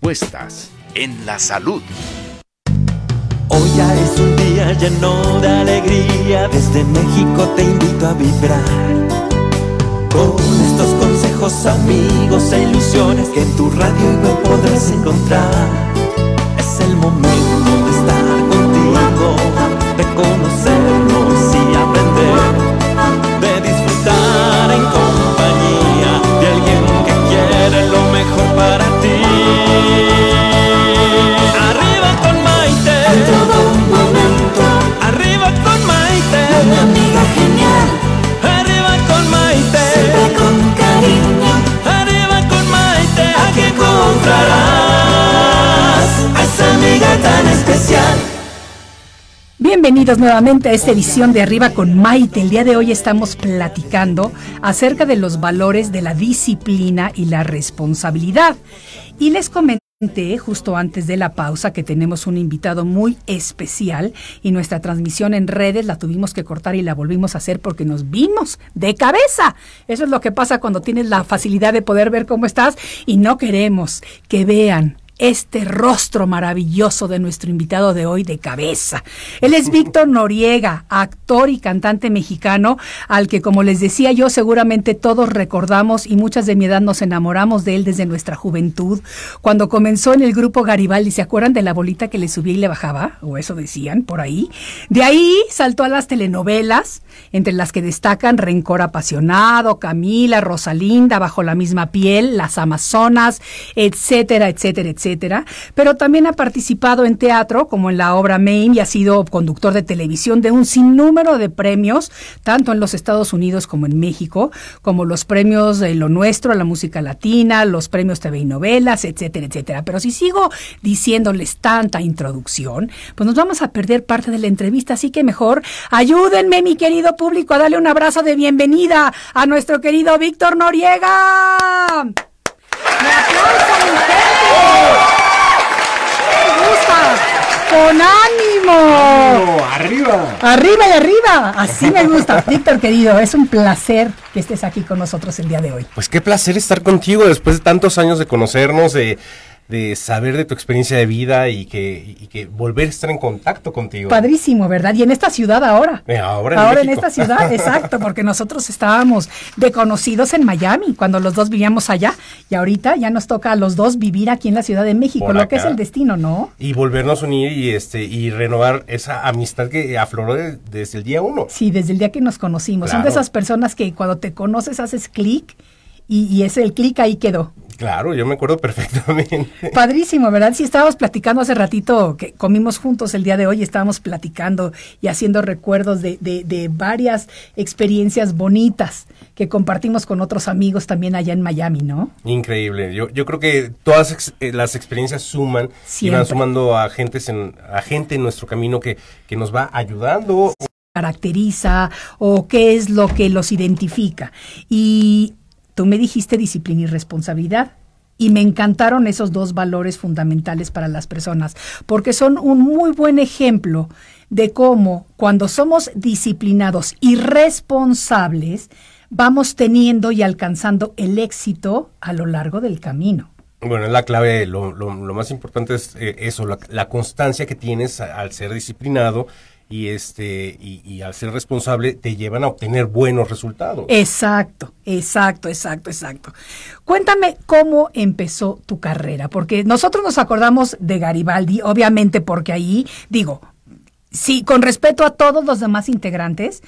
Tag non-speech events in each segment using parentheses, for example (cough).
respuestas en la salud. Hoy ya es un día lleno de alegría, desde México te invito a vibrar. Con estos consejos, amigos e ilusiones que en tu radio no podrás encontrar. Es el momento de estar contigo, de conocer Bienvenidos nuevamente a esta edición de Arriba con Maite. El día de hoy estamos platicando acerca de los valores de la disciplina y la responsabilidad. Y les comenté justo antes de la pausa que tenemos un invitado muy especial y nuestra transmisión en redes la tuvimos que cortar y la volvimos a hacer porque nos vimos de cabeza. Eso es lo que pasa cuando tienes la facilidad de poder ver cómo estás y no queremos que vean este rostro maravilloso de nuestro invitado de hoy de cabeza. Él es Víctor Noriega, actor y cantante mexicano, al que como les decía yo, seguramente todos recordamos y muchas de mi edad nos enamoramos de él desde nuestra juventud, cuando comenzó en el grupo Garibaldi, ¿se acuerdan de la bolita que le subía y le bajaba? O eso decían por ahí. De ahí saltó a las telenovelas, entre las que destacan Rencor apasionado, Camila, Rosalinda, Bajo la misma piel, Las Amazonas, etcétera, etcétera, etcétera pero también ha participado en teatro, como en la obra Maine, y ha sido conductor de televisión de un sinnúmero de premios, tanto en los Estados Unidos como en México, como los premios de Lo Nuestro, la música latina, los premios TV y novelas, etcétera, etcétera. Pero si sigo diciéndoles tanta introducción, pues nos vamos a perder parte de la entrevista, así que mejor ayúdenme, mi querido público, a darle un abrazo de bienvenida a nuestro querido Víctor Noriega. ¡Me ¡Me gusta! ¡Con ánimo! ¡Arriba! ¡Arriba y arriba! Así me (laughs) gusta. Víctor, querido, es un placer que estés aquí con nosotros el día de hoy. Pues qué placer estar contigo después de tantos años de conocernos, de de saber de tu experiencia de vida y que, y que volver a estar en contacto contigo. Padrísimo, ¿verdad? Y en esta ciudad ahora. Eh, ahora en, ahora en esta ciudad, (laughs) exacto, porque nosotros estábamos de en Miami cuando los dos vivíamos allá y ahorita ya nos toca a los dos vivir aquí en la Ciudad de México, lo que es el destino, ¿no? Y volvernos a unir y, este, y renovar esa amistad que afloró desde el día uno. Sí, desde el día que nos conocimos. Son de esas personas que cuando te conoces haces clic y, y es el clic ahí quedó. Claro, yo me acuerdo perfectamente. (laughs) Padrísimo, ¿verdad? Sí, estábamos platicando hace ratito, que comimos juntos el día de hoy, estábamos platicando y haciendo recuerdos de, de, varias experiencias bonitas que compartimos con otros amigos también allá en Miami, ¿no? Increíble. Yo, yo creo que todas eh, las experiencias suman y van sumando a, gente en, a gente en nuestro camino que, que nos va ayudando caracteriza o qué es lo que los identifica. Y Tú me dijiste disciplina y responsabilidad. Y me encantaron esos dos valores fundamentales para las personas, porque son un muy buen ejemplo de cómo cuando somos disciplinados y responsables, vamos teniendo y alcanzando el éxito a lo largo del camino. Bueno, es la clave, lo, más importante es eh, eso, la, la, constancia que tienes al ser disciplinado y este y, al ser responsable te llevan a obtener buenos resultados. Exacto, exacto, exacto, exacto. Cuéntame cómo empezó tu carrera, porque nosotros nos acordamos de Garibaldi, obviamente porque ahí digo, sí, con respeto a todos los demás integrantes,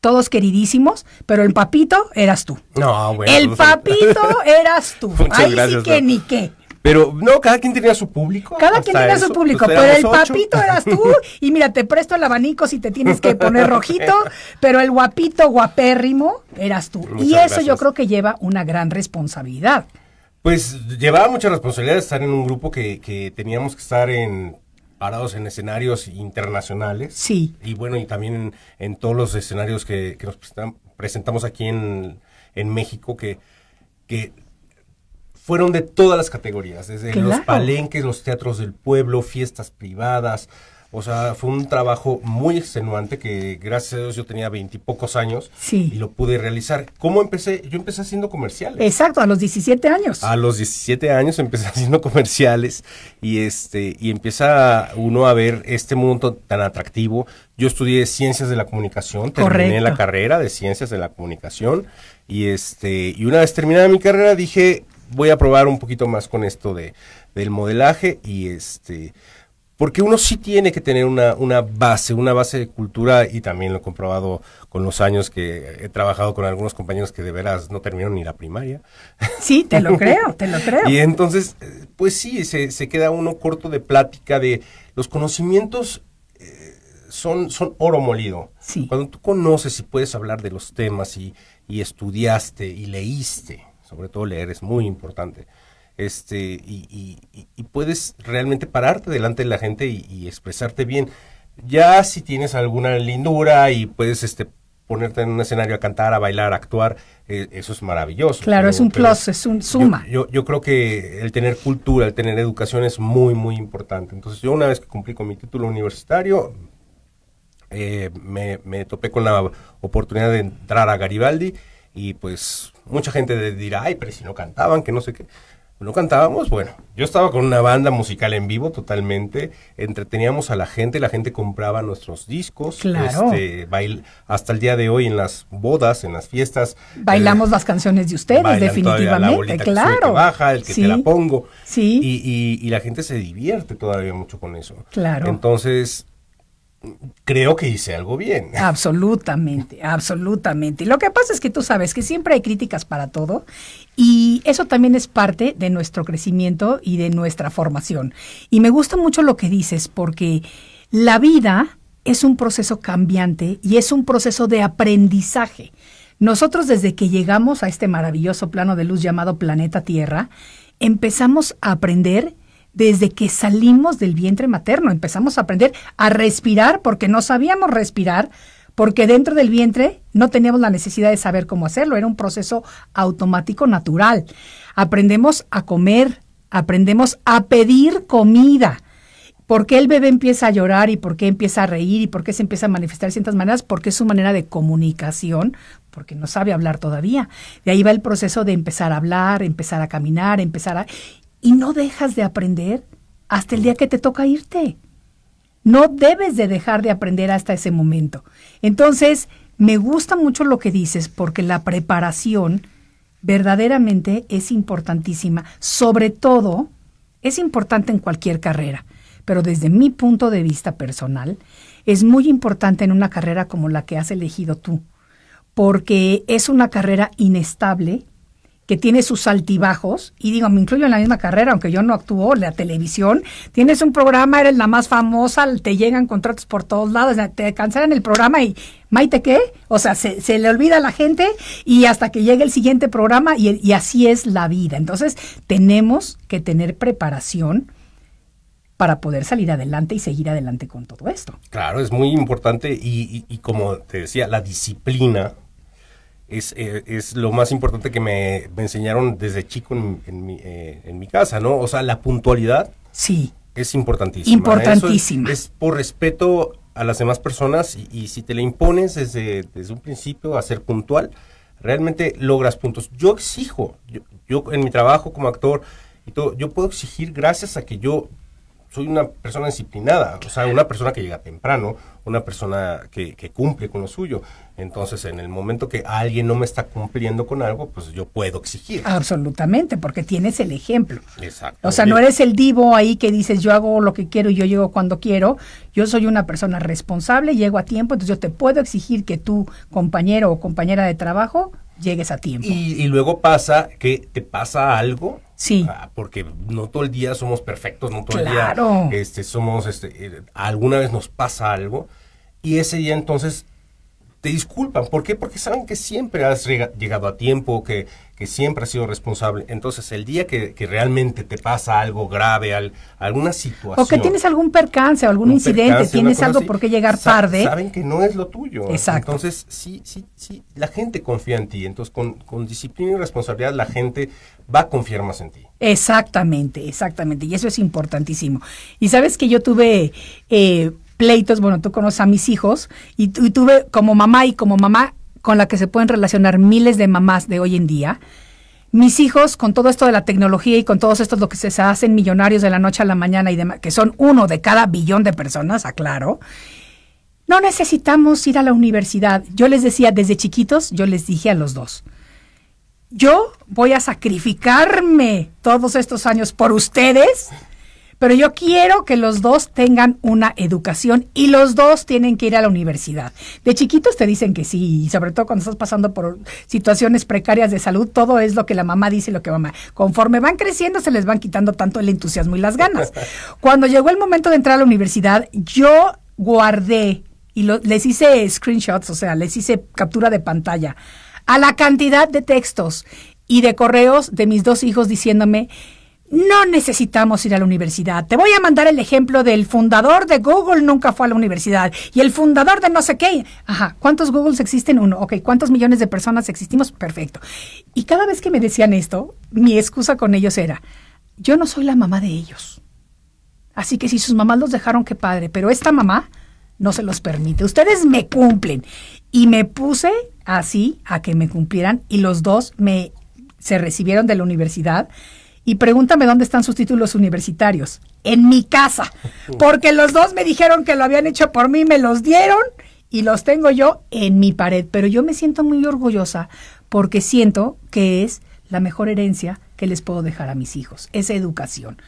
todos queridísimos, pero el papito eras tú. No, bueno. El pues, (laughs) papito eras tú. Ahí sí que ni qué. Pero no, cada quien tenía su público. Cada quien tenía su público, pues, pero el papito eras tú y mira, te presto el abanico si te tienes que poner (laughs) rojito, pero el guapito guapérrimo eras tú. y eso yo creo que lleva una gran responsabilidad. Pues llevaba mucha responsabilidad estar en un grupo que, que teníamos que estar en parados en escenarios internacionales. Sí. Y bueno, y también en, todos los escenarios que, nos presentamos aquí en, México, que fueron de todas las categorías, desde los palenques, los teatros del pueblo, fiestas privadas. O sea, fue un trabajo muy extenuante que gracias a Dios yo tenía veintipocos años y lo pude realizar. ¿Cómo empecé? Yo empecé haciendo comerciales. Exacto, a los 17 años. A los 17 años empecé (laughs) haciendo comerciales y este y empieza uno a ver este mundo tan atractivo. Yo estudié ciencias de la comunicación, terminé la carrera de ciencias de la comunicación y este y una vez terminada mi carrera dije, voy a probar un poquito más con esto de, del modelaje y este... Porque uno sí tiene que tener una, base, una base de cultura, y también lo he comprobado con los años que he trabajado con algunos compañeros que de veras no terminaron ni la primaria. Sí, te lo (laughs) creo, te lo creo. y entonces, eh, pues sí, se, queda uno corto de plática de los conocimientos eh, son, son oro molido. Sí. Cuando tú conoces y puedes hablar de los temas y, y estudiaste y leíste, sobre todo leer es muy importante. Este, y, puedes realmente pararte delante de la gente y, expresarte bien. Ya si tienes alguna lindura y puedes este, ponerte en un escenario a cantar, a bailar, a actuar, e, eso es maravilloso. Claro, es un pues, plus, es un suma. Yo, yo, creo que el tener cultura, el tener educación es muy, muy importante. Entonces yo una vez que cumplí con mi título universitario, eh, me, me topé con la oportunidad de entrar a Garibaldi y pues Mucha gente dirá, ay, pero si no cantaban, que no sé qué. No cantábamos, bueno, yo estaba con una banda musical en vivo totalmente, entreteníamos a la gente, la gente compraba nuestros discos, claro. este, hasta el día de hoy en las bodas, en las fiestas. Eh, Bailamos las canciones de ustedes, definitivamente, claro. Que baja, el que la pongo. Sí. Y, y la gente se divierte todavía mucho con eso. Claro. Entonces, creo que hice algo bien. (laughs) Absolutamente, absolutamente. Lo que pasa es que tú sabes que siempre hay críticas para todo y eso también es parte de nuestro crecimiento y de nuestra formación. Y me gusta mucho lo que dices porque la vida es un proceso cambiante y es un proceso de aprendizaje. Nosotros desde que llegamos a este maravilloso plano de luz llamado planeta Tierra, empezamos a aprender desde que salimos del vientre materno. Empezamos a aprender a respirar porque no sabíamos respirar, porque dentro del vientre no teníamos la necesidad de saber cómo hacerlo, era un proceso automático natural. Aprendemos a comer, aprendemos a pedir comida. ¿Por qué el bebé empieza a llorar y por qué empieza a reír y por qué se empieza a manifestar de ciertas maneras? Porque es su manera de comunicación, porque no sabe hablar todavía. De ahí va el proceso de empezar a hablar, empezar a caminar, empezar a y no dejas de aprender hasta el día que te toca irte. No debes de dejar de aprender hasta ese momento. Entonces, me gusta mucho lo que dices porque la preparación verdaderamente es importantísima. Sobre todo, es importante en cualquier carrera, pero desde mi punto de vista personal, es muy importante en una carrera como la que has elegido tú, porque es una carrera inestable, que tiene sus altibajos, y digo, me incluyo en la misma carrera, aunque yo no actúo, la televisión, tienes un programa, eres la más famosa, te llegan contratos por todos lados, te cancelan el programa y Maite qué, o sea, se, le olvida a la gente y hasta que llegue el siguiente programa y, así es la vida. Entonces, tenemos que tener preparación para poder salir adelante y seguir adelante con todo esto. Claro, es muy importante y, y como te decía, la disciplina eh, es, lo más importante que me, enseñaron desde chico eh, en, mi, casa, ¿no? O sea, la puntualidad. Sí. Es importantísima. Importantísima. Es, por respeto a las demás personas y, si te le impones desde, desde un principio a ser puntual, realmente logras puntos. Yo exijo, yo, yo en mi trabajo como actor y todo, yo puedo exigir gracias a que yo soy una persona disciplinada, o sea, una persona que llega temprano, una persona que, cumple con lo suyo. Entonces, en el momento que alguien no me está cumpliendo con algo, pues yo puedo exigir. Absolutamente, porque tienes el ejemplo. Exacto. O sea, no eres el divo ahí que dices yo hago lo que quiero y yo llego cuando quiero. Yo soy una persona responsable, llego a tiempo, entonces yo te puedo exigir que tu compañero o compañera de trabajo llegues a tiempo. Y, y luego pasa que te pasa algo Sí. Ah, porque no todo el día somos perfectos, no todo el día este, somos, este, eh, alguna vez nos pasa algo y ese día entonces te disculpan. ¿Por qué? Porque saben que siempre has llegado a tiempo, que que siempre ha sido responsable. Entonces, el día que, realmente te pasa algo grave, al, alguna situación. O que tienes algún percance o algún incidente, tienes algo por qué llegar tarde. Saben que no es lo tuyo. Exacto. Entonces, sí, sí, sí, la gente confía en ti. Entonces, con, disciplina y responsabilidad, la gente va a confiar más en ti. Exactamente, exactamente. Y eso es importantísimo. Y sabes que yo tuve. Eh, pleitos, bueno, tú conoces a mis hijos, y tuve como mamá y como mamá con la que se pueden relacionar miles de mamás de hoy en día. Mis hijos, con todo esto de la tecnología y con esto de lo que se hacen millonarios de la noche a la mañana y demás, que son uno de cada billón de personas, aclaro, no necesitamos ir a la universidad. Yo les decía desde chiquitos, yo les dije a los dos, yo voy a sacrificarme todos estos años por ustedes pero yo quiero que los dos tengan una educación y los dos tienen que ir a la universidad. De chiquitos te dicen que sí, y sobre todo cuando estás pasando por situaciones precarias de salud, todo es lo que la mamá dice y lo que mamá. Conforme van creciendo, se les van quitando tanto el entusiasmo y las ganas. (laughs) Cuando llegó el momento de entrar a la universidad, yo guardé y les hice screenshots, o sea, les hice captura de pantalla a la cantidad de textos y de correos de mis dos hijos diciéndome no necesitamos ir a la universidad. Te voy a mandar el ejemplo del fundador de Google nunca fue a la universidad y el fundador de no sé qué. Ajá, ¿cuántos Googles existen? Uno. Ok, ¿cuántos millones de personas existimos? Perfecto. Y cada vez que me decían esto, mi excusa con ellos era, yo no soy la mamá de ellos. Así que si sus mamás los dejaron, qué padre, pero esta mamá no se los permite. Ustedes me cumplen. Y me puse así a que me cumplieran y los dos me se recibieron de la universidad y pregúntame dónde están sus títulos universitarios. En mi casa. Porque los dos me dijeron que lo habían hecho por mí, me los dieron y los tengo yo en mi pared. Pero yo me siento muy orgullosa porque siento que es la mejor herencia que les puedo dejar a mis hijos, esa educación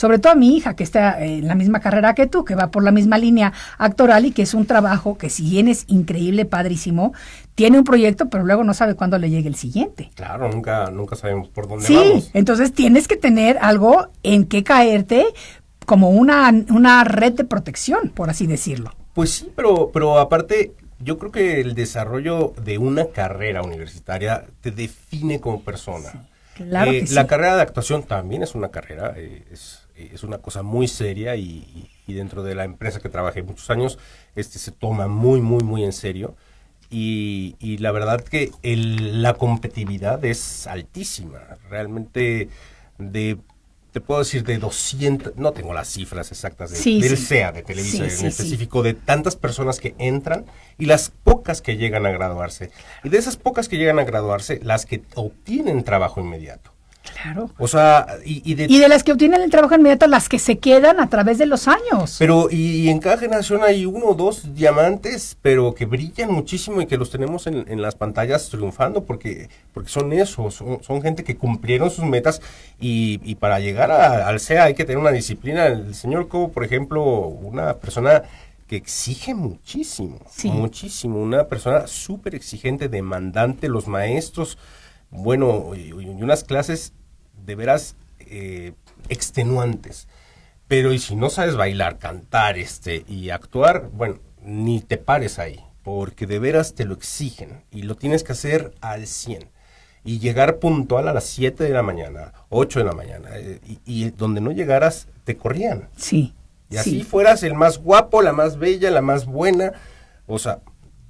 sobre todo a mi hija que está en la misma carrera que tú, que va por la misma línea actoral y que es un trabajo que si bien es increíble, padrísimo, tiene un proyecto, pero luego no sabe cuándo le llegue el siguiente. Claro, nunca, nunca sabemos por dónde vamos. Sí, entonces tienes que tener algo en qué caerte como una, una red de protección, por así decirlo. Pues sí, pero, pero aparte yo creo que el desarrollo de una carrera universitaria te define como persona. claro eh, que sí. La carrera de actuación también es una carrera, eh, es eh, es una cosa muy seria y, dentro de la empresa que trabajé muchos años, este se toma muy, muy, muy en serio. Y, la verdad que la competitividad es altísima. Realmente de te puedo decir de 200, no tengo las cifras exactas de, del SEA, de Televisa en específico, de tantas personas que entran y las pocas que llegan a graduarse. Y de esas pocas que llegan a graduarse, las que obtienen trabajo inmediato. Claro. O sea, y, y, de... y, de... las que obtienen el trabajo inmediato, las que se quedan a través de los años. Pero, y, en cada generación hay uno o dos diamantes, pero que brillan muchísimo y que los tenemos en, en las pantallas triunfando, porque, porque son esos, son, gente que cumplieron sus metas y, y para llegar al SEA hay que tener una disciplina. El señor Cobo, por ejemplo, una persona que exige muchísimo, sí. muchísimo, una persona súper exigente, demandante, los maestros bueno, y, unas clases de veras eh, extenuantes. Pero y si no sabes bailar, cantar este, y actuar, bueno, ni te pares ahí, porque de veras te lo exigen y lo tienes que hacer al 100. Y llegar puntual a las 7 de la mañana, 8 de la mañana, eh, y, donde no llegaras, te corrían. Sí. Y así fueras el más guapo, la más bella, la más buena. O sea,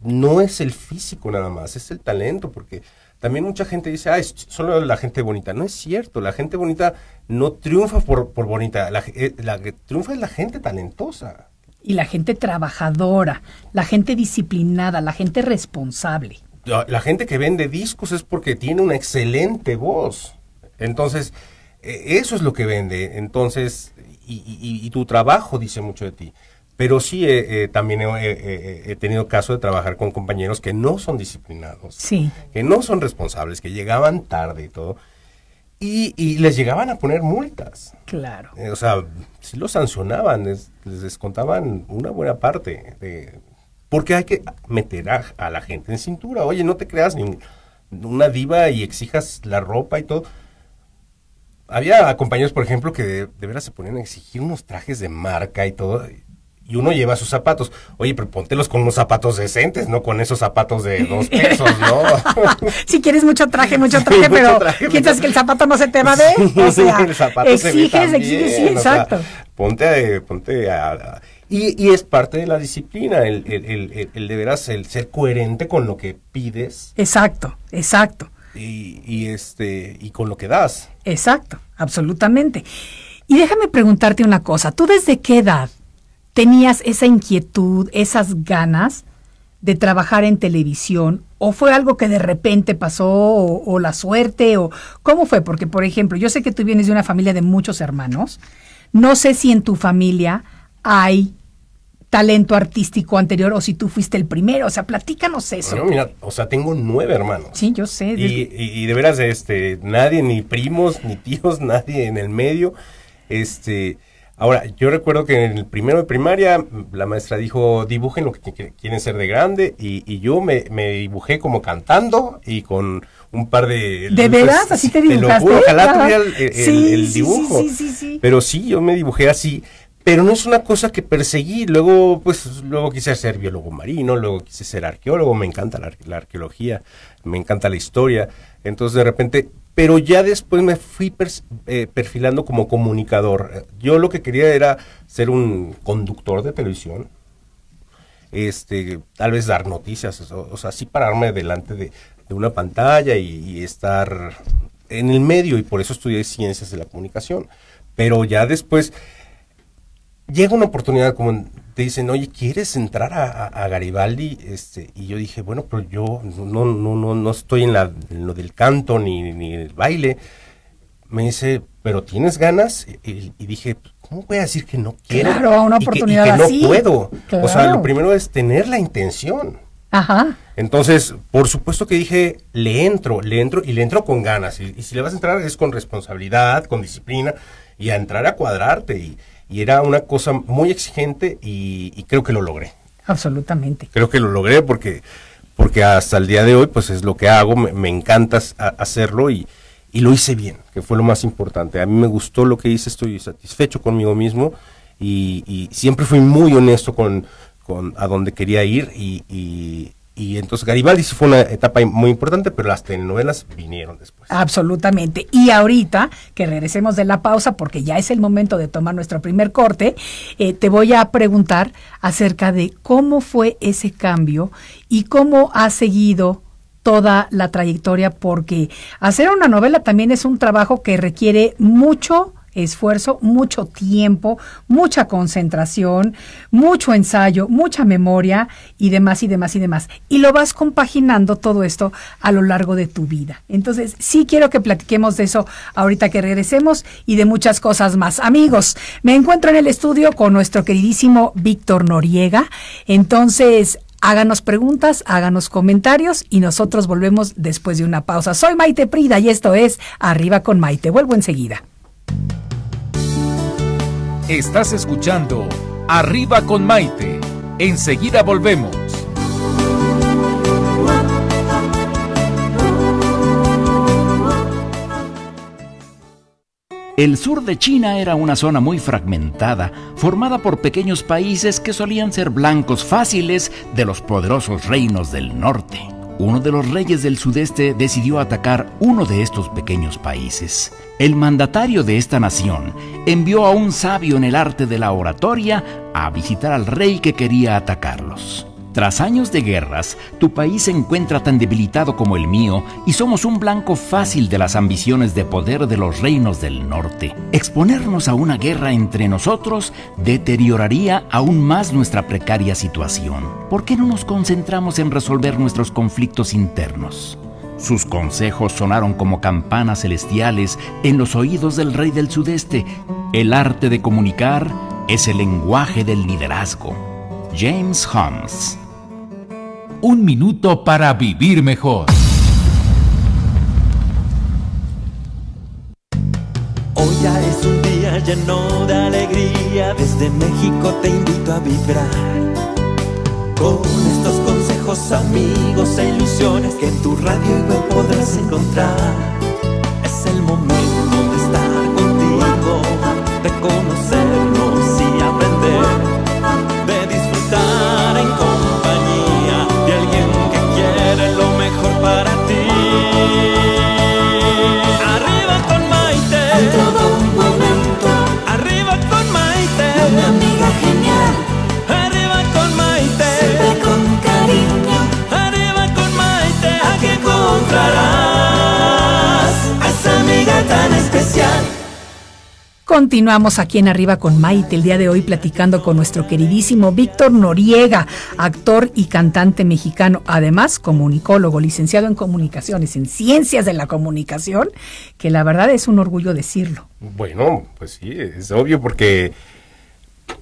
no es el físico nada más, es el talento, porque también mucha gente dice, ah, es solo la gente bonita. No es cierto, la gente bonita no triunfa por, por bonita, la, eh, la que triunfa es la gente talentosa. Y la gente trabajadora, la gente disciplinada, la gente responsable. La, gente que vende discos es porque tiene una excelente voz. Entonces, e, eso es lo que vende. Entonces, y tu trabajo dice mucho de ti. Pero sí, eh, eh, también eh, he, tenido caso de trabajar con compañeros que no son disciplinados, que no son responsables, que llegaban tarde y todo, y, les llegaban a poner multas. Claro. o sea, sí los sancionaban, les, descontaban una buena parte, de, porque hay que meter a, la gente en cintura. Oye, no te creas ni una diva y exijas la ropa y todo. Había compañeros, por ejemplo, que de, de veras se ponían a exigir unos trajes de marca y todo y uno lleva sus zapatos. Oye, pero los con unos zapatos decentes, no con esos zapatos de dos pesos, ¿no? (laughs) si quieres mucho traje, mucho traje, pero que el zapato no se te va de. o sea, el zapato exiges, exiges, sí, exacto. ponte, a, ponte y, y, es parte de la disciplina, el, el, el, ser coherente con lo que pides. Exacto, exacto. Y, y, este, y con lo que das. Exacto, absolutamente. Y déjame preguntarte una cosa, ¿tú desde qué edad tenías esa inquietud, esas ganas de trabajar en televisión? ¿O fue algo que de repente pasó o, la suerte? o ¿Cómo fue? Porque, por ejemplo, yo sé que tú vienes de una familia de muchos hermanos. No sé si en tu familia hay talento artístico anterior o si tú fuiste el primero. O sea, platícanos eso. Bueno, mira, o sea, tengo nueve hermanos. Sí, yo sé. Y, y, y de veras, este, nadie, ni primos, ni tíos, (laughs) nadie en el medio. Este, Ahora, yo recuerdo que en el primero de primaria la maestra dijo, dibujen lo que quieren ser de grande y, yo me, dibujé como cantando y con un par de... ¿De veras? ¿Así te dibujaste? Te lo ojalá tuviera el, dibujo. Sí, sí, sí, Pero sí, yo me dibujé así, pero no es una cosa que perseguí. Luego, pues, luego quise ser biólogo marino, luego quise ser arqueólogo, me encanta la arqueología, me encanta la historia. Entonces, de repente, pero ya después me fui eh, perfilando como comunicador. Yo lo que quería era ser un conductor de televisión, este, tal vez dar noticias, o, sea, sí pararme delante de, una pantalla y, estar en el medio, y por eso estudié ciencias de la comunicación. Pero ya después llega una oportunidad como te dicen, oye, ¿quieres entrar a, Garibaldi? Este, y yo dije, bueno, pero pues yo no, no, no, no estoy en, la, lo del canto ni, ni el baile. Me dice, pero tienes ganas. Y, dije, ¿cómo voy a decir que no quiero? Claro, una oportunidad que, no puedo. O sea, lo primero es tener la intención. Ajá. Entonces, por supuesto que dije, le entro, le entro y le entro con ganas. Y, y si le vas a entrar es con responsabilidad, con disciplina y a entrar a cuadrarte. Y, y era una cosa muy exigente y, creo que lo logré. Absolutamente. Creo que lo logré porque, porque hasta el día de hoy pues es lo que hago, me, encanta hacerlo y, lo hice bien, que fue lo más importante. A mí me gustó lo que hice, estoy satisfecho conmigo mismo y, siempre fui muy honesto con, a dónde quería ir y, y entonces Garibaldi fue una etapa muy importante, pero las telenovelas vinieron después. Absolutamente. Y ahorita que regresemos de la pausa, porque ya es el momento de tomar nuestro primer corte, eh, te voy a preguntar acerca de cómo fue ese cambio y cómo ha seguido toda la trayectoria, porque hacer una novela también es un trabajo que requiere mucho esfuerzo, mucho tiempo, mucha concentración, mucho ensayo, mucha memoria y demás y demás y demás. Y lo vas compaginando todo esto a lo largo de tu vida. Entonces, sí quiero que platiquemos de eso ahorita que regresemos y de muchas cosas más. Amigos, me encuentro en el estudio con nuestro queridísimo Víctor Noriega. Entonces, Háganos preguntas, háganos comentarios y nosotros volvemos después de una pausa. Soy Maite Prida y esto es Arriba con Maite. Vuelvo enseguida. Estás escuchando Arriba con Maite. Enseguida volvemos. El sur de China era una zona muy fragmentada, formada por pequeños países que solían ser blancos fáciles de los poderosos reinos del norte. Uno de los reyes del sudeste decidió atacar uno de estos pequeños países el mandatario de esta nación envió a un sabio en el arte de la oratoria a visitar al rey que quería atacarlos. Tras años de guerras, tu país se encuentra tan debilitado como el mío y somos un blanco fácil de las ambiciones de poder de los reinos del norte. Exponernos a una guerra entre nosotros deterioraría aún más nuestra precaria situación. ¿Por qué no nos concentramos en resolver nuestros conflictos internos? Sus consejos sonaron como campanas celestiales en los oídos del rey del sudeste. El arte de comunicar es el lenguaje del liderazgo. James Holmes. Un minuto para vivir mejor. Hoy ya es un día lleno de alegría. Desde México te invito a vibrar amigos e ilusiones que en tu radio web podrás encontrar. Continuamos aquí en Arriba con Maite el día de hoy platicando con nuestro queridísimo Víctor Noriega, actor y cantante mexicano, además comunicólogo, licenciado en comunicaciones, en ciencias de la comunicación, que la verdad es un orgullo decirlo. Bueno, pues sí, es obvio porque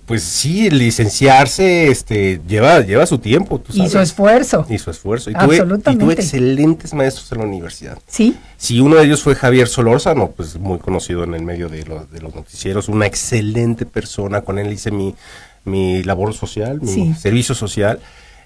pues sí, licenciarse este, lleva, lleva su tiempo. Y su esfuerzo. Y su esfuerzo. Y tuve, y excelentes maestros en la universidad. Sí. Si uno de ellos fue Javier Solórzano, pues muy conocido en el medio de, los, de noticieros, una excelente persona, con él hice mi, mi labor social, mi servicio social.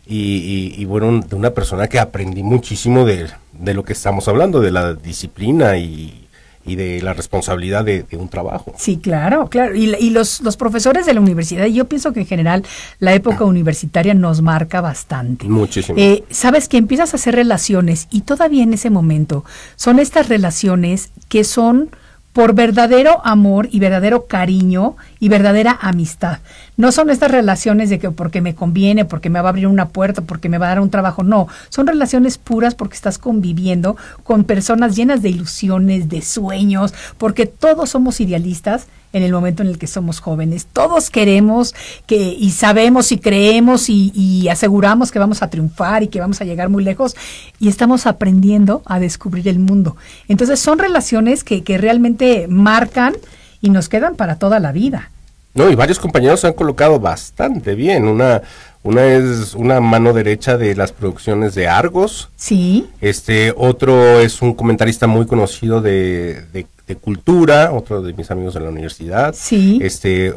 Y, y, bueno, de una persona que aprendí muchísimo de, de lo que estamos hablando, de la disciplina y, y de la responsabilidad de, un trabajo. Sí, claro, claro. Y, los, los, profesores de la universidad, yo pienso que en general la época universitaria nos marca bastante. Muchísimo. Eh, Sabes que empiezas a hacer relaciones y todavía en ese momento son estas relaciones que son por verdadero amor y verdadero cariño y verdadera amistad. No son estas relaciones de que porque me conviene, porque me va a abrir una puerta, porque me va a dar un trabajo, no, son relaciones puras porque estás conviviendo con personas llenas de ilusiones, de sueños, porque todos somos idealistas en el momento en el que somos jóvenes. Todos queremos que y sabemos y creemos y, aseguramos que vamos a triunfar y que vamos a llegar muy lejos y estamos aprendiendo a descubrir el mundo. Entonces son relaciones que, que realmente marcan y nos quedan para toda la vida. No, y varios compañeros han colocado bastante bien. Una una es una mano derecha de las producciones de Argos. Sí. Este, otro es un comentarista muy conocido de, cultura, otro de mis amigos de la universidad. Sí. Este,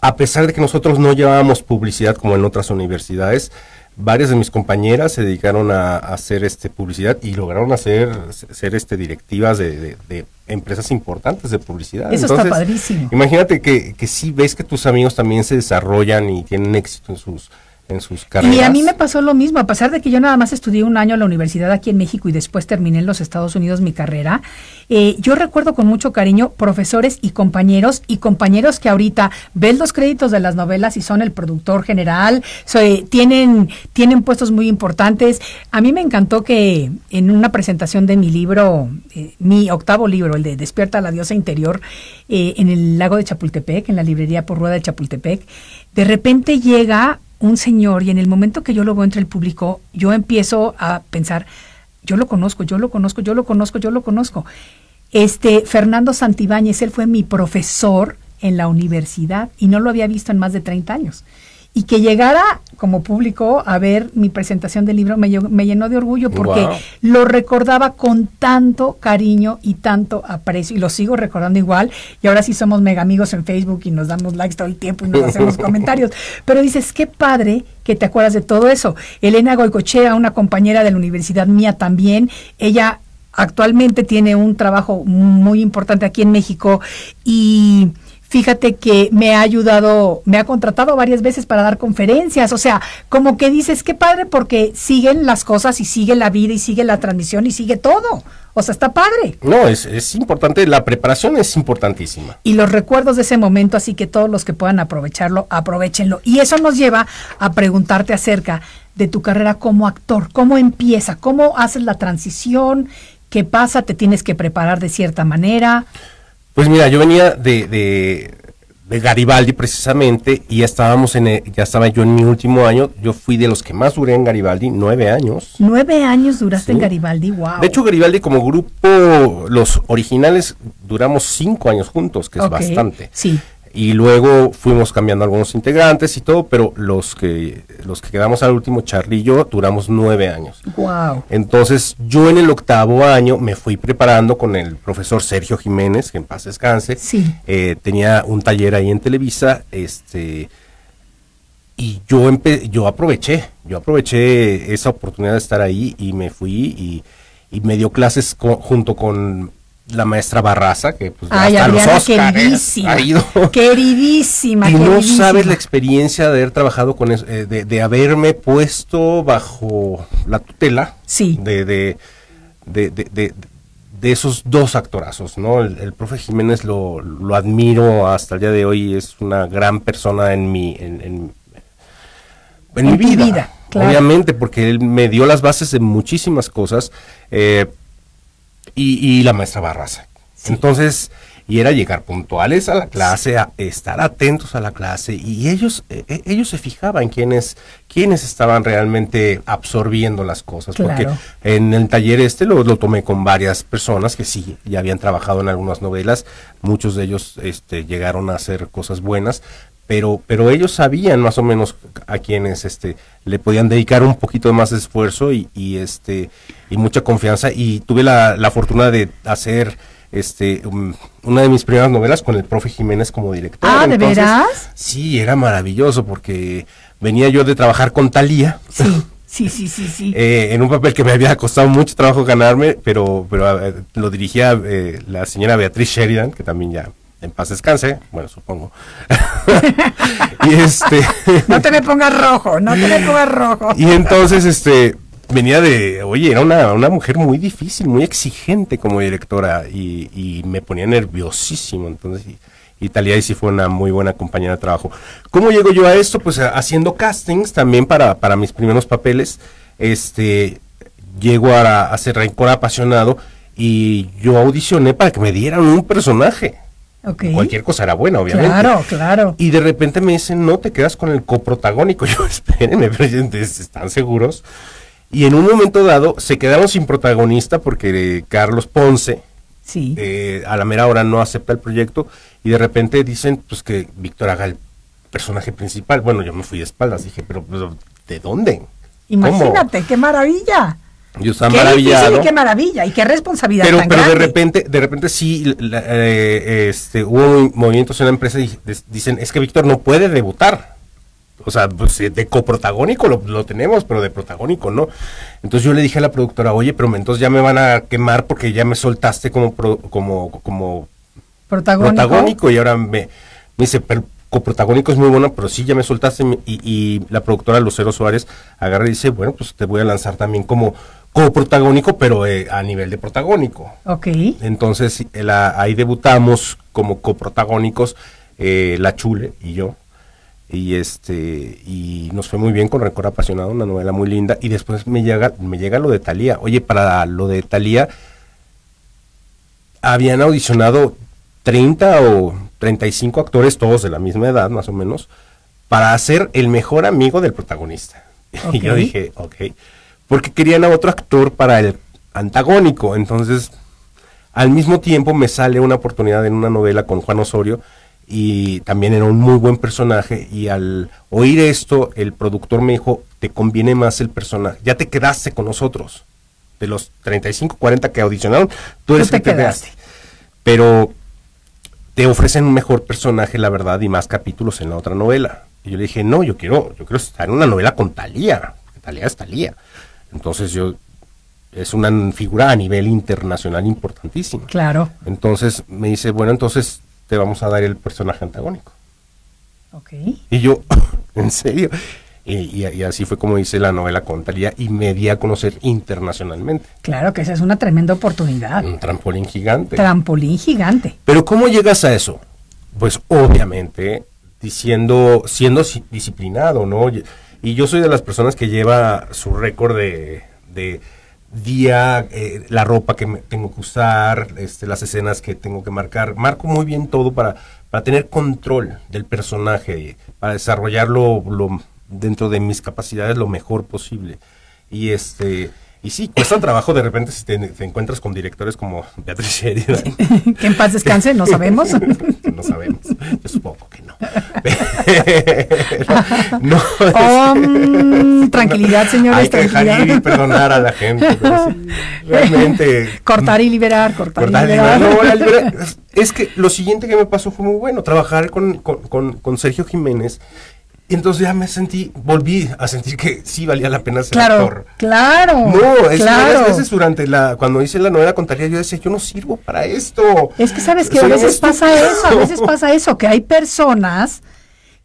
a pesar de que nosotros no llevábamos publicidad como en otras universidades, varias de mis compañeras se dedicaron a, hacer este publicidad y lograron hacer ser este directivas de, empresas importantes de publicidad. Eso está padrísimo. Imagínate que, que sí ves que tus amigos también se desarrollan y tienen éxito en sus en Y a mí me pasó lo mismo, a pesar de que yo nada más estudié un año en la universidad aquí en México y después terminé en los Estados Unidos mi carrera, eh, yo recuerdo con mucho cariño profesores y compañeros y compañeros que ahorita ven los créditos de las novelas y son el productor general, tienen, tienen puestos muy importantes. A mí me encantó que en una presentación de mi libro, eh, mi octavo libro, el de Despierta la diosa interior, eh, en el lago de Chapultepec, en la librería por rueda de Chapultepec, de repente llega un señor y en el momento que yo lo veo entre el público, yo empiezo a pensar, yo lo conozco, yo lo conozco, yo lo conozco, yo lo conozco. Este Fernando Santibáñez, él fue mi profesor en la universidad y no lo había visto en más de 30 años y que llegara como público a ver mi presentación del libro me, me llenó de orgullo porque lo recordaba con tanto cariño y tanto aprecio y lo sigo recordando igual y ahora sí somos mega amigos en Facebook y nos damos likes todo el tiempo y nos hacemos (laughs) comentarios. Pero dices, qué padre que te acuerdas de todo eso. Elena Goicochea, una compañera de la universidad mía también, ella actualmente tiene un trabajo muy importante aquí en México y fíjate que me ha ayudado, me ha contratado varias veces para dar conferencias, o sea, como que dices, qué padre, porque siguen las cosas y sigue la vida y sigue la transmisión y sigue todo. O sea, está padre. No, es, es importante, la preparación es importantísima. Y los recuerdos de ese momento, así que todos los que puedan aprovecharlo, aprovechenlo. Y eso nos lleva a preguntarte acerca de tu carrera como actor, cómo empieza, cómo haces la transición, qué pasa, te tienes que preparar de cierta manera. Pues mira, yo venía de, de, Garibaldi precisamente y ya estábamos en, ya estaba yo en mi último año, yo fui de los que más duré en Garibaldi, nueve años. Nueve años duraste en Garibaldi, wow. De hecho, Garibaldi como grupo, los originales duramos cinco años juntos, que es bastante. Sí y luego fuimos cambiando algunos integrantes y todo, pero los que los que quedamos al último, Charlie y yo, duramos nueve años. Wow. Entonces yo en el octavo año me fui preparando con el profesor Sergio Jiménez, que en paz descanse. Sí. Eh, tenía un taller ahí en Televisa, este y yo yo aproveché, yo aproveché esa oportunidad de estar ahí y me fui y, me dio clases junto con la maestra Barraza, que pues queridísima, Queridísima, (laughs) Y no sabes la experiencia de haber trabajado con eso, eh, de, haberme puesto bajo la tutela sí. de, de, de, de esos dos actorazos, ¿no? El, profe Jiménez lo, lo, admiro hasta el día de hoy, es una gran persona en mi, en, en, mi vida. Obviamente, porque él me dio las bases de muchísimas cosas. Eh, y, la maestra Barraza. Entonces, y era llegar puntuales a la clase, a estar atentos a la clase, y ellos, e, e, ellos se fijaban quiénes, quiénes estaban realmente absorbiendo las cosas, porque en el taller este lo, lo, tomé con varias personas que sí, ya habían trabajado en algunas novelas, muchos de ellos este, llegaron a hacer cosas buenas, pero, pero ellos sabían más o menos a quienes este, le podían dedicar un poquito más de esfuerzo y, y este, y mucha confianza. Y tuve la, la fortuna de hacer este, um, una de mis primeras novelas con el profe Jiménez como director. Ah, ¿de veras? Sí, era maravilloso porque venía yo de trabajar con Talía. Sí. Sí, sí, sí, (laughs) eh, en un papel que me había costado mucho trabajo ganarme, pero, pero eh, lo dirigía eh, la señora Beatriz Sheridan, que también ya en paz descanse, bueno, supongo. (laughs) y este (laughs) No te me pongas rojo, no te me pongas rojo. (laughs) Y entonces este venía de, oye, era una, mujer muy difícil, muy exigente como directora y, me ponía nerviosísimo, entonces y, y y sí fue una muy buena compañera de trabajo. ¿Cómo llego yo a esto? Pues haciendo castings también para, mis primeros papeles. Este, llego a, hacer rencor apasionado y yo audicioné para que me dieran un personaje. Cualquier cosa era buena, obviamente. Claro, claro. Y de repente me dicen, no te quedas con el coprotagónico. (laughs) Yo, espérenme, ¿están seguros? Y en un momento dado se quedaron sin protagonista porque eh, Carlos Ponce, sí. Eh, a la mera hora no acepta el proyecto y de repente dicen pues que Víctor haga el personaje principal. Bueno, yo me fui de espaldas, dije, pero, ¿de dónde? Imagínate, qué maravilla. Yo estaba maravillado. qué maravilla y qué responsabilidad. Pero, pero de repente, de repente sí eh, este, hubo movimientos en la empresa y dicen, es que Víctor no puede debutar. O sea, pues, eh, de coprotagónico lo, tenemos, pero de protagónico no. Entonces yo le dije a la productora, oye, pero entonces ya me van a quemar porque ya me soltaste como, como, como protagónico. y ahora me, dice, coprotagónico es muy bueno, pero sí ya me soltaste y la productora Lucero Suárez agarra y dice, bueno, pues te voy a lanzar también como Coprotagónico, pero eh, a nivel de protagónico. Ok. Entonces ahí debutamos como coprotagónicos eh, La Chule y yo. Y este y nos fue muy bien con Rencor Apasionado, una novela muy linda. Y después me llega, me llega lo de Talía. Oye, para lo de Talía habían audicionado 30 o 35 actores, todos de la misma edad más o menos, para hacer el mejor amigo del protagonista. (laughs) Y yo dije, ok porque querían a otro actor para el antagónico. Entonces, al mismo tiempo me sale una oportunidad en una novela con Juan Osorio y también era un muy buen personaje y al oír esto el productor me dijo, te conviene más el personaje, ya te quedaste con nosotros. De los 35, 40 que audicionaron, tú eres el que te quedaste. Pero te ofrecen un mejor personaje, la verdad, y más capítulos en la otra novela. Y yo le dije, no, yo quiero, yo quiero estar en una novela con Talía, Talía es Talía. Entonces yo es una figura a nivel internacional importantísima. Claro. Entonces me dice, bueno, entonces te vamos a dar el personaje antagónico. Ok. Y yo, (laughs) en serio. Y, así fue como dice la novela Contaría y me di a conocer internacionalmente. Claro que esa es una tremenda oportunidad. Un trampolín gigante. Trampolín gigante. Pero ¿cómo llegas a eso? Pues obviamente diciendo, siendo disciplinado, ¿no? Y yo soy de las personas que lleva su récord de, de día, eh, la ropa que tengo que usar, este, las escenas que tengo que marcar. Marco muy bien todo para, para tener control del personaje, para desarrollarlo lo, dentro de mis capacidades lo mejor posible. Y este y sí, cuesta trabajo de repente si te, encuentras con directores como Beatriz Herida. (laughs) que en paz descanse, no sabemos. (laughs) no sabemos, yo supongo que no. (laughs) no, tranquilidad, señores. Hay que y perdonar a la gente. realmente. Cortar y mm, liberar, cortar, y liberar. es que lo siguiente que me pasó fue muy bueno, trabajar con, con Sergio Jiménez y entonces ya me sentí, volví a sentir que sí valía la pena ser claro, actor. Claro. No, es que a veces durante la, cuando hice la novela contaría, yo decía, yo no sirvo para esto. Es que sabes que a veces pasa eso, a veces pasa eso, que hay personas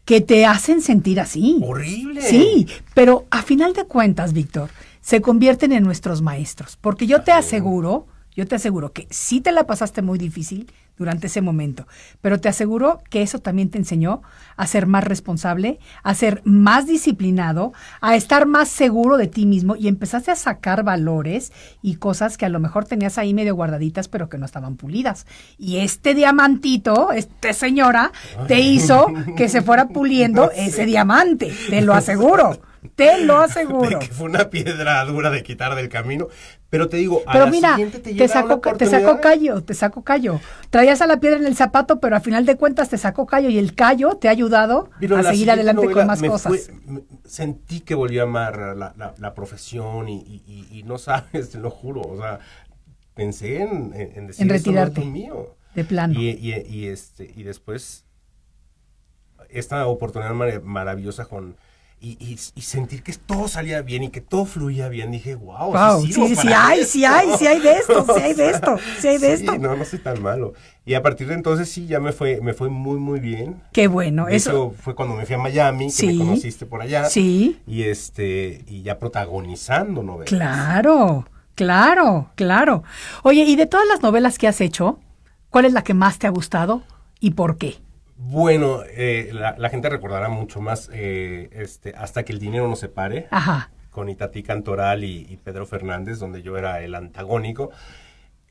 que te hacen sentir así. Horrible. Sí, pero a final de cuentas, Víctor, se convierten en nuestros maestros. Porque yo te aseguro, yo te aseguro que si te la pasaste muy difícil, durante ese momento. Pero te aseguro que eso también te enseñó a ser más responsable, a ser más disciplinado, a estar más seguro de ti mismo y empezaste a sacar valores y cosas que a lo mejor tenías ahí medio guardaditas pero que no estaban pulidas. Y este diamantito, esta señora, te hizo que se fuera puliendo (laughs) ese diamante, te lo aseguro. Te lo aseguro. fue una piedra dura de quitar del camino. Pero te digo, a la siguiente te, te sacó, te sacó callo, te sacó callo. Traías a la piedra en el zapato, pero al final de cuentas te sacó callo y el callo te ha ayudado a seguir adelante con más cosas. sentí que volví a amar la, profesión y, no sabes, te lo juro. O sea, pensé en, en, decir retirarte. mío. De plano. y, este, y después, esta oportunidad maravillosa con y, sentir que todo salía bien y que todo fluía bien, dije, wow, wow sí, sí, hay, sí hay, sí hay de esto, sí hay de esto, sí hay de esto. No, no soy tan malo. Y a partir de entonces sí, ya me fue, me fue muy, muy bien. Qué bueno, eso. fue cuando me fui a Miami, que me conociste por allá. Sí. Y este, y ya protagonizando novelas. Claro, claro, claro. Oye, y de todas las novelas que has hecho, ¿cuál es la que más te ha gustado y por qué? Bueno, eh, la, gente recordará mucho más eh, este, Hasta que el dinero no se pare con Itatí Cantoral y, Pedro Fernández, donde yo era el antagónico.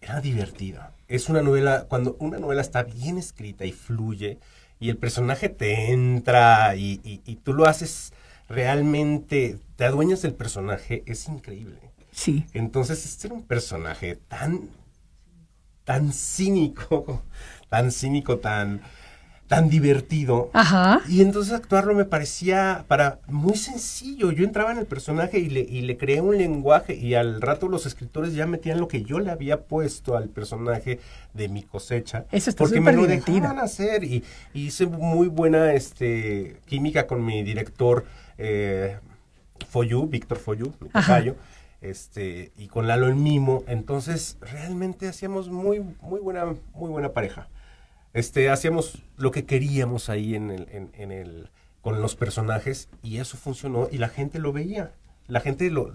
Era divertida. Es una novela, cuando una novela está bien escrita y fluye, y el personaje te entra y, y tú lo haces realmente, te adueñas del personaje, es increíble. Sí. Entonces, este era un personaje tan, tan cínico, (laughs) tan cínico, tan tan divertido. Ajá. Y entonces actuarlo me parecía para muy sencillo. Yo entraba en el personaje y le, y le creé un lenguaje y al rato los escritores ya metían lo que yo le había puesto al personaje de mi cosecha. Eso está Porque me lo divertido. dejaban hacer y, hice muy buena este, química con mi director eh, Víctor Foyu. mi este, y con Lalo el Mimo. Entonces, realmente hacíamos muy, muy buena, muy buena pareja. Este, hacíamos lo que queríamos ahí en el, en, el, con los personajes y eso funcionó y la gente lo veía. La gente lo,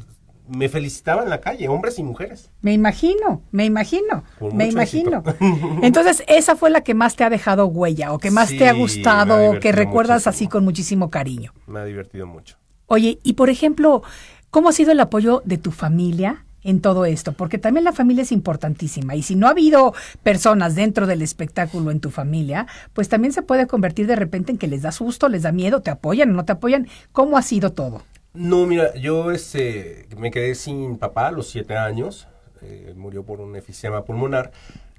me felicitaba en la calle, hombres y mujeres. Me imagino, me imagino, me imagino. (laughs) Entonces, esa fue la que más te ha dejado huella o que más te ha gustado, que recuerdas así con muchísimo cariño. Me ha divertido mucho. Oye, y por ejemplo, ¿cómo ha sido el apoyo de tu familia? en todo esto, porque también la familia es importantísima y si no ha habido personas dentro del espectáculo en tu familia, pues también se puede convertir de repente en que les da susto, les da miedo, te apoyan o no te apoyan. ¿Cómo ha sido todo? No, mira, yo este, me quedé sin papá a los siete años, eh, murió por un efisema pulmonar,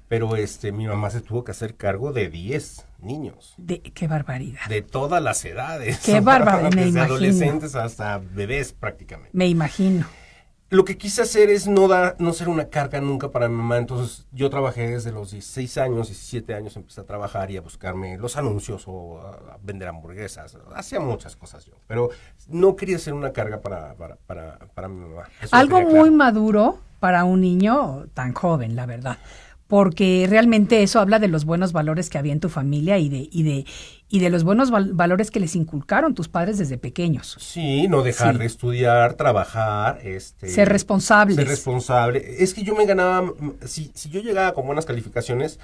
pero este, mi mamá se tuvo que hacer cargo de diez niños. De, ¡Qué barbaridad! De todas las edades. ¡Qué (laughs) barbaridad! adolescentes hasta bebés prácticamente. Me imagino lo que quise hacer es no, dar, no ser una carga nunca para mi mamá. Entonces yo trabajé desde los 16 años, 17 años, empecé a trabajar y a buscarme los anuncios o a, vender hamburguesas. Hacía muchas cosas yo, pero no quería ser una carga para, para, para, mi mamá. Algo muy maduro para un niño tan joven, la verdad porque realmente eso habla de los buenos valores que había en tu familia y de, y de, y de los buenos valores que les inculcaron tus padres desde pequeños. Sí, no dejar de estudiar, trabajar, este, ser responsable. Ser responsable. Es que yo me ganaba, si, si yo llegaba con buenas calificaciones,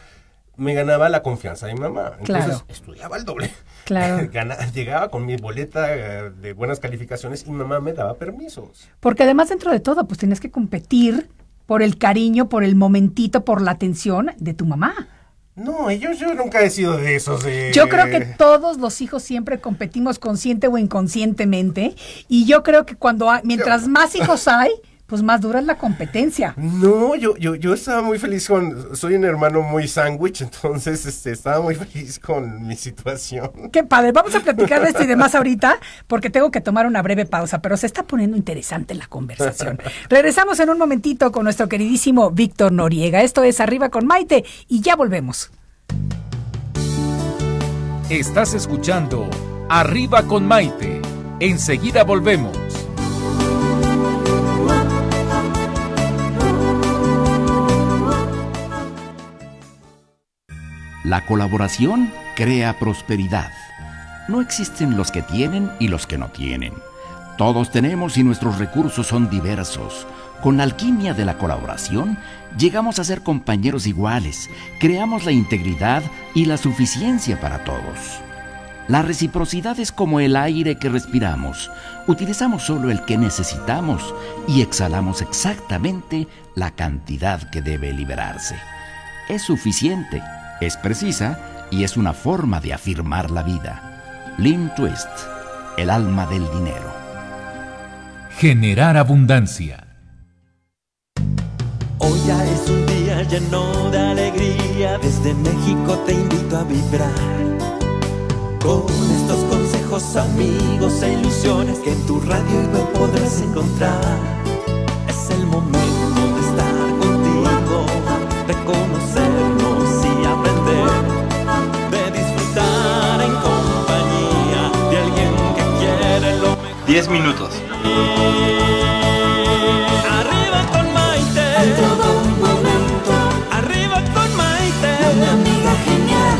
me ganaba la confianza de mi mamá. Entonces claro. estudiaba el doble. Claro. (laughs) llegaba con mi boleta eh, de buenas calificaciones y mi mamá me daba permisos. Porque además dentro de todo, pues tienes que competir por el cariño, por el momentito, por la atención de tu mamá. No, yo, yo nunca he sido de esos. Yo creo que todos los hijos siempre competimos consciente o inconscientemente. Y yo creo que cuando mientras más hijos hay, (laughs) pues más dura es la competencia. No, yo, yo, estaba muy feliz con, soy un hermano muy sándwich, (laughs) entonces este, estaba muy feliz con mi situación. Qué padre, vamos a platicar de esto y demás ahorita, porque tengo que tomar una breve pausa, pero se está poniendo interesante la conversación. (laughs) Regresamos en un momentito con nuestro queridísimo Víctor Noriega. Esto es Arriba con Maite y ya volvemos. Estás escuchando Arriba con Maite. Enseguida volvemos. La colaboración crea prosperidad. No existen los que tienen y los que no tienen. Todos tenemos y nuestros recursos son diversos. Con la alquimia de la colaboración, llegamos a ser compañeros iguales, creamos la integridad y la suficiencia para todos. La reciprocidad es como el aire que respiramos. Utilizamos solo el que necesitamos y exhalamos exactamente la cantidad que debe liberarse. Es suficiente es precisa y es una forma de afirmar la vida. Lynn Twist, el alma del dinero. Generar abundancia. Hoy ya es un día lleno de alegría, desde México te invito a vibrar. Con estos consejos, amigos e ilusiones que en tu radio y web podrás encontrar. Es el momento 10 minutos. Arriba con Maite. todo momento. Arriba con Maite. Una amiga genial.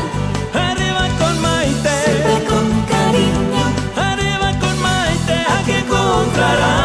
Arriba con Maite. Siempre con cariño. Arriba con Maite. Aquí encontrarás.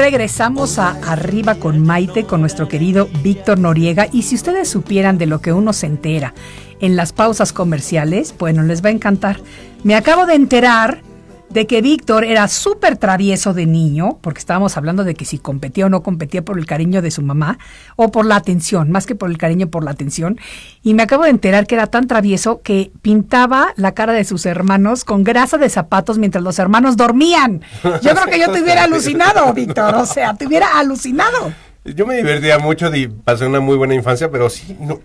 Regresamos a Arriba con Maite con nuestro querido Víctor Noriega y si ustedes supieran de lo que uno se entera en las pausas comerciales, bueno, les va a encantar. Me acabo de enterar de que Víctor era súper travieso de niño, porque estábamos hablando de que si competía o no competía por el cariño de su mamá o por la atención, más que por el cariño, por la atención. Y me acabo de enterar que era tan travieso que pintaba la cara de sus hermanos con grasa de zapatos mientras los hermanos dormían. Yo creo que yo te (laughs) hubiera alucinado, Víctor, o sea, te hubiera alucinado. Yo me divertía mucho y pasé una muy buena infancia, pero sí, no,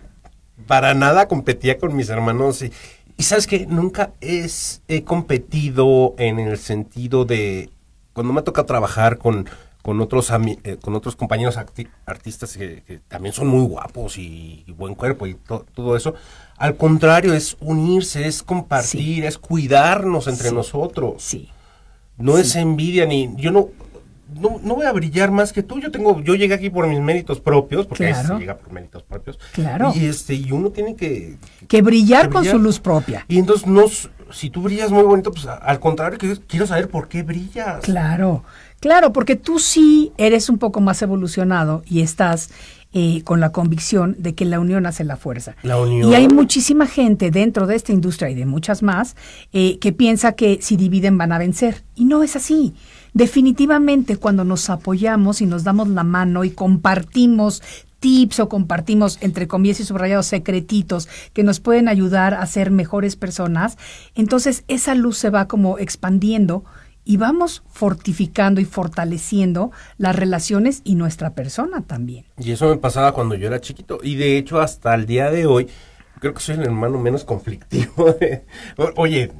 para nada competía con mis hermanos y y sabes que nunca es, he competido en el sentido de, cuando me toca trabajar con, con otros eh, con otros compañeros artistas que, también son muy guapos y, buen cuerpo y todo eso. Al contrario, es unirse, es compartir, es cuidarnos entre nosotros. Sí. No es envidia ni yo no no, no, voy a brillar más que tú. Yo tengo, yo llegué aquí por mis méritos propios, porque claro. llega por méritos propios. Claro. Y este, y uno tiene que que brillar, con su luz propia. Y entonces no, si tú brillas muy bonito, pues al contrario, quiero saber por qué brillas. Claro, claro, porque tú sí eres un poco más evolucionado y estás eh, con la convicción de que la unión hace la fuerza. La unión. Y hay muchísima gente dentro de esta industria y de muchas más eh, que piensa que si dividen van a vencer. Y no es así. Definitivamente cuando nos apoyamos y nos damos la mano y compartimos tips o compartimos, entre comillas y subrayados, secretitos que nos pueden ayudar a ser mejores personas, entonces esa luz se va como expandiendo y vamos fortificando y fortaleciendo las relaciones y nuestra persona también. Y eso me pasaba cuando yo era chiquito y de hecho hasta el día de hoy creo que soy el hermano menos conflictivo. Oye,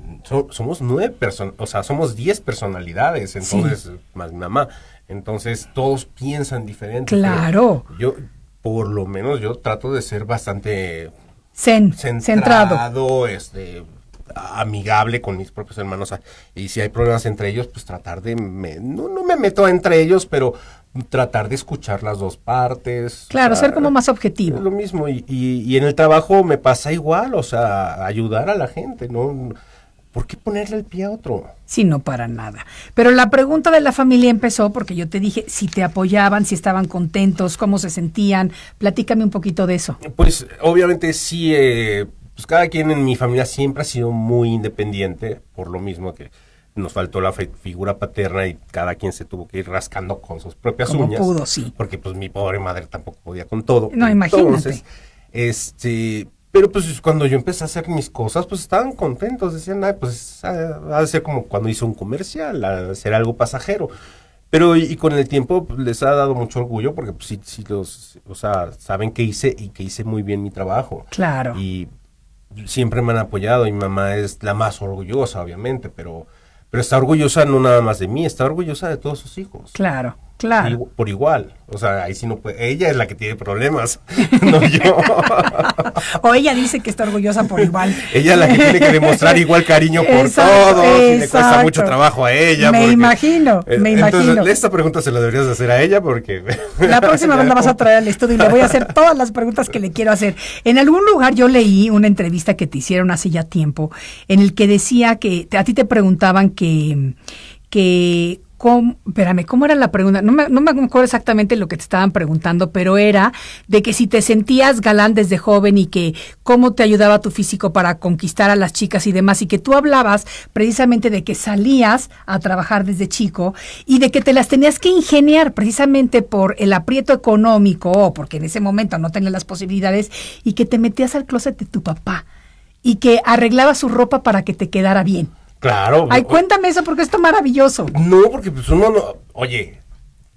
somos nueve personas, o sea, somos diez personalidades, entonces, más mamá. Entonces, todos piensan diferente. Claro. Yo, por lo menos, yo trato de ser bastante centrado, Este, amigable con mis propios hermanos. Y si hay problemas entre ellos, pues tratar de... no, me meto entre ellos, pero tratar de escuchar las dos partes. Claro, ser como más objetivo. lo mismo, y, y, y, en el trabajo me pasa igual, o sea, ayudar a la gente, ¿no? ¿Por qué ponerle el pie a otro? Sí, no para nada. Pero la pregunta de la familia empezó porque yo te dije si te apoyaban, si estaban contentos, cómo se sentían. Platícame un poquito de eso. Pues obviamente sí, eh, pues cada quien en mi familia siempre ha sido muy independiente, por lo mismo que nos faltó la figura paterna y cada quien se tuvo que ir rascando con sus propias Como uñas. pudo, sí. Porque pues mi pobre madre tampoco podía con todo. No, imagínate. Entonces, este, pero pues cuando yo empecé a hacer mis cosas, pues estaban contentos, decían, ay, pues va a ser como cuando hice un comercial, a ser algo pasajero. Pero y, con el tiempo pues, les ha dado mucho orgullo porque pues sí, sí los, o sea, saben que hice y que hice muy bien mi trabajo. Claro. Y siempre me han apoyado, mi mamá es la más orgullosa, obviamente, pero, pero está orgullosa no nada más de mí, está orgullosa de todos sus hijos. Claro. Claro. por igual. O sea, ahí sí no puede. Ella es la que tiene problemas, (laughs) no yo. (laughs) o ella dice que está orgullosa por igual. ella es la que tiene que demostrar igual cariño por todos. Y le cuesta mucho trabajo a ella. Me imagino, eh, entonces, Esta pregunta se la deberías hacer a ella porque. (laughs) la próxima vez la vas a traer al estudio y le voy a hacer todas las preguntas que le quiero hacer. En algún lugar yo leí una entrevista que te hicieron hace ya tiempo en el que decía que a ti te preguntaban que que ¿Cómo, espérame, ¿cómo era la pregunta? No me, no me, acuerdo exactamente lo que te estaban preguntando, pero era de que si te sentías galán desde joven y que cómo te ayudaba tu físico para conquistar a las chicas y demás, y que tú hablabas precisamente de que salías a trabajar desde chico y de que te las tenías que ingeniar precisamente por el aprieto económico o porque en ese momento no tenías las posibilidades y que te metías al closet de tu papá y que arreglaba su ropa para que te quedara bien. Claro. Ay, cuéntame eso porque esto es maravilloso. No, porque pues uno no, oye,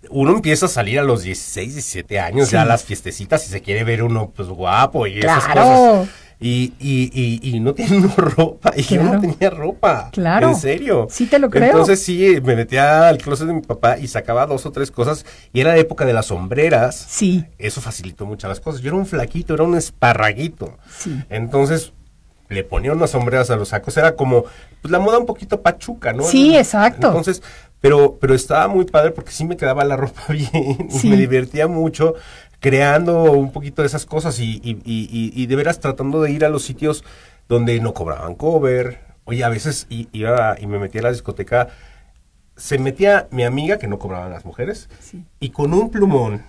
uno empieza a salir a los 16, 17 años ya a las fiestecitas y se quiere ver uno pues guapo y esas cosas. Y, y, y, y no tiene (laughs) ropa, y yo no tenía ropa. Claro. En serio. Sí, te lo creo. Entonces sí, me metía al closet de mi papá y sacaba dos o tres cosas. Y era la época de las sombreras. Sí. Eso facilitó muchas las cosas. Yo era un flaquito, era un esparraguito. Sí. Entonces le ponía unas sombreras a los sacos. Era como pues, la moda un poquito pachuca, ¿no? Sí, exacto. Entonces, pero, pero estaba muy padre porque sí me quedaba la (laughs) ropa bien y me divertía mucho creando un poquito de esas cosas y, y, y, de veras tratando de ir a los sitios donde no cobraban cover. Oye, a veces iba y me metía a la discoteca. Se metía mi amiga, que no cobraban las mujeres, y con un plumón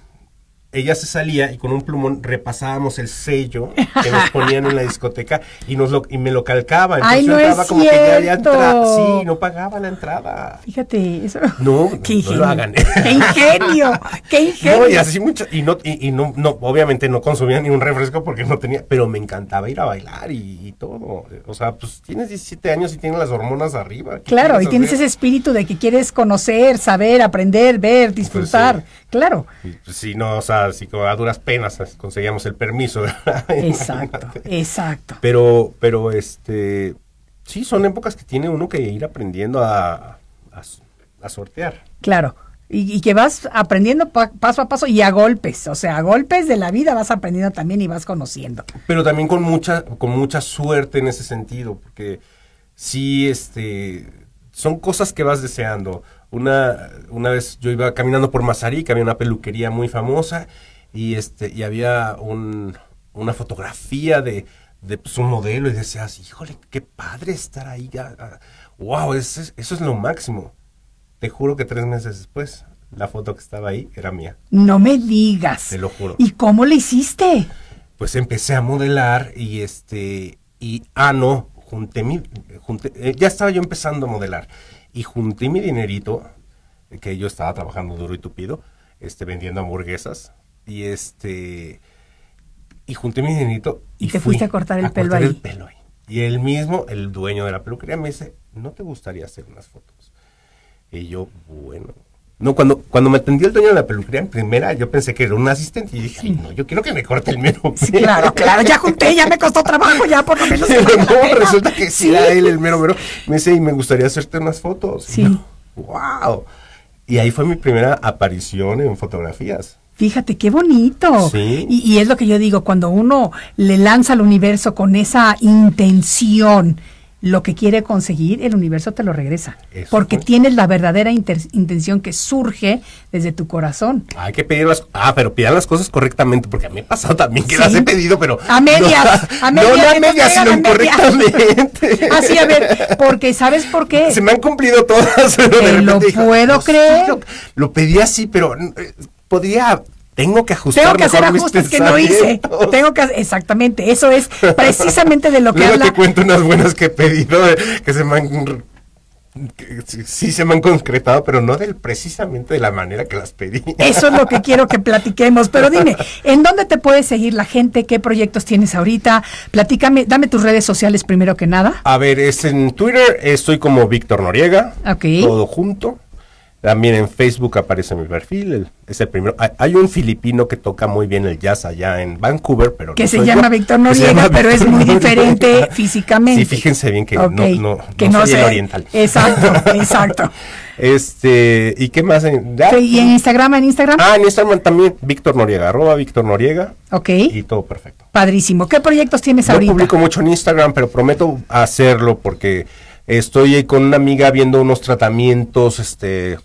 ella se salía y con un plumón repasábamos el sello que nos ponían en la discoteca y nos lo, y me lo calcaba. Entonces no Sí, no pagaba la entrada. Fíjate, eso. No, (laughs) qué no, ingenio, qué (laughs) ingenio. y así mucho, y no, y, no, obviamente no consumía ni un refresco porque no tenía, pero me encantaba ir a bailar y, todo. O sea, pues tienes 17 años y tienes las hormonas arriba. Claro, y tienes ese espíritu de que quieres conocer, saber, aprender, ver, pues disfrutar. Claro. Si no, o sea, si a duras penas conseguíamos el permiso. (laughs) Exacto, exacto. Pero, pero este, sí, son épocas que tiene uno que ir aprendiendo a, sortear. Claro. Y, que vas aprendiendo paso a paso y a golpes, o sea, a golpes de la vida vas aprendiendo también y vas conociendo. Pero también con mucha, con mucha suerte en ese sentido, porque sí, este, son cosas que vas deseando una, una vez yo iba caminando por que había una peluquería muy famosa y, este, y había un, una fotografía de, de su pues, modelo y decías, híjole, qué padre estar ahí. wow, ah, eso es, eso es lo máximo. Te juro que tres meses después, la foto que estaba ahí era mía. No me digas. Te lo juro. ¿Y cómo le hiciste? Pues empecé a modelar y este, y, ah, no, junté mi, junté, eh, ya estaba yo empezando a modelar y junté mi dinerito, que yo estaba trabajando duro y tupido, este, vendiendo hamburguesas, y este, y junté mi dinerito y, te fuiste a cortar el pelo El pelo ahí. Y él mismo, el dueño de la peluquería, me dice, ¿no te gustaría hacer unas fotos? Y yo, bueno, no, cuando, cuando me atendió el dueño de la peluquería en primera, yo pensé que era un asistente y dije, no, yo quiero que me corte el mero. Sí, claro, claro, ya junté, ya me costó trabajo, ya por lo menos. no, resulta que sí era él el mero mero. Me dice, y me gustaría hacerte unas fotos. Sí. wow. Y ahí fue mi primera aparición en fotografías. Fíjate qué bonito. Sí. y, es lo que yo digo, cuando uno le lanza al universo con esa intención lo que quiere conseguir, el universo te lo regresa. porque tienes la verdadera intención que surge desde tu corazón. Hay que pedir las Ah, pero pidan las cosas correctamente, porque a mí me ha pasado también que las he pedido, pero. A medias. a medias. a medias, sino incorrectamente. (laughs) Así, a ver, porque ¿sabes por qué? Se me han cumplido todas. (laughs) Pero lo puedo creer. lo, pedí así, pero. Eh, podía podría tengo que ajustar. Tengo que hacer ajustes que no hice. Tengo que exactamente. Eso es precisamente de lo que Luego te cuento unas buenas que he pedido eh, que se me han sí se me han concretado, pero no del precisamente de la manera que las pedí. Eso es lo que quiero que platiquemos. Pero dime, (laughs) ¿en dónde te puede seguir la gente? ¿Qué proyectos tienes ahorita? Platícame, dame tus redes sociales primero que nada. A ver, es en Twitter, estoy como Víctor Noriega. Ok. Todo junto. También en Facebook aparece mi perfil, es el primero. Hay, un filipino que toca muy bien el jazz allá en Vancouver, pero que se llama Víctor Noriega, pero es muy diferente (laughs) físicamente. Sí, fíjense bien que no, no, no, oriental. Exacto, (laughs) exacto. este, ¿y qué más? Eh, ¿Y en Instagram, en Instagram? Ah, en Instagram también, Víctor Noriega, arroba Víctor Noriega. Ok. Y todo perfecto. Padrísimo. ¿Qué proyectos tienes ahorita? Yo publico mucho en Instagram, pero prometo hacerlo porque Estoy con una amiga viendo unos tratamientos este,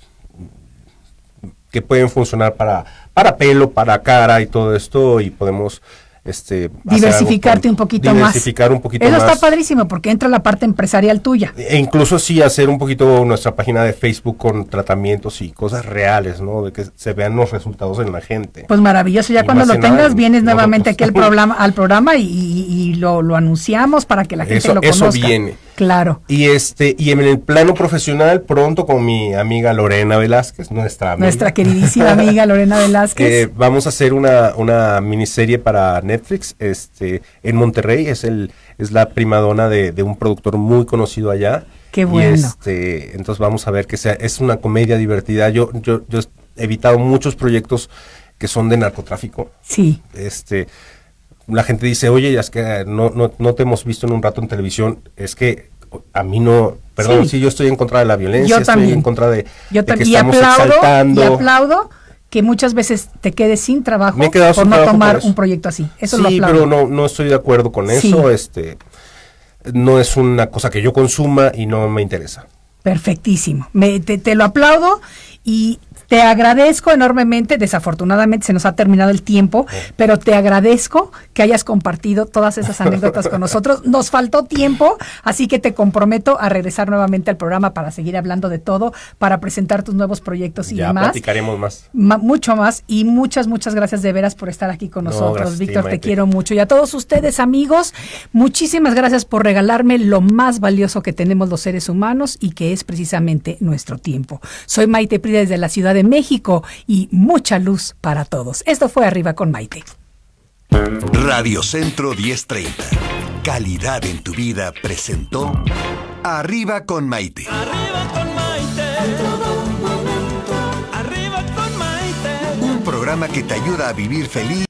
que pueden funcionar para, para pelo, para cara y todo esto y podemos este, diversificarte un poquito más. un poquito Eso está padrísimo porque entra la parte empresarial tuya. E incluso sí hacer un poquito nuestra página de Facebook con tratamientos y cosas reales, ¿no? De que se vean los resultados en la gente. Pues maravilloso, ya cuando lo tengas vienes nuevamente aquí al (laughs) programa, al programa y, lo, anunciamos para que la gente lo conozca. Eso viene. Claro. Y este y en el plano profesional pronto con mi amiga Lorena Velázquez, nuestra nuestra queridísima (laughs) amiga Lorena Velázquez. Eh, vamos a hacer una, una miniserie para Netflix, este en Monterrey es el es la primadona de, de un productor muy conocido allá. Qué bueno. este, entonces vamos a ver que sea es una comedia divertida. Yo yo yo he evitado muchos proyectos que son de narcotráfico. Sí. Este la gente dice, oye, ya es que no, no, no te hemos visto en un rato en televisión, es que a mí no, perdón, sí, yo estoy en contra de la violencia, estoy en contra de, yo que estamos aplaudo, Y aplaudo que muchas veces te quedes sin trabajo por no tomar un proyecto así. Eso sí, lo aplaudo. pero no, no estoy de acuerdo con eso, este no es una cosa que yo consuma y no me interesa. Perfectísimo. te, lo aplaudo y te agradezco enormemente, desafortunadamente se nos ha terminado el tiempo, pero te agradezco que hayas compartido todas esas anécdotas con nosotros. (laughs) Nos faltó tiempo, así que te comprometo a regresar nuevamente al programa para seguir hablando de todo, para presentar tus nuevos proyectos y ya platicaremos más. mucho más y muchas, muchas gracias de veras por estar aquí con nosotros. Víctor, te quiero mucho. Y a todos ustedes, amigos, muchísimas gracias por regalarme lo más valioso que tenemos los seres humanos y que es precisamente nuestro tiempo. Soy Maite pri desde la ciudad de México y mucha luz para todos. Esto fue Arriba con Maite. Radio Centro 1030. Calidad en tu vida presentó Arriba con Maite. Arriba con Maite. Un programa que te ayuda a vivir feliz.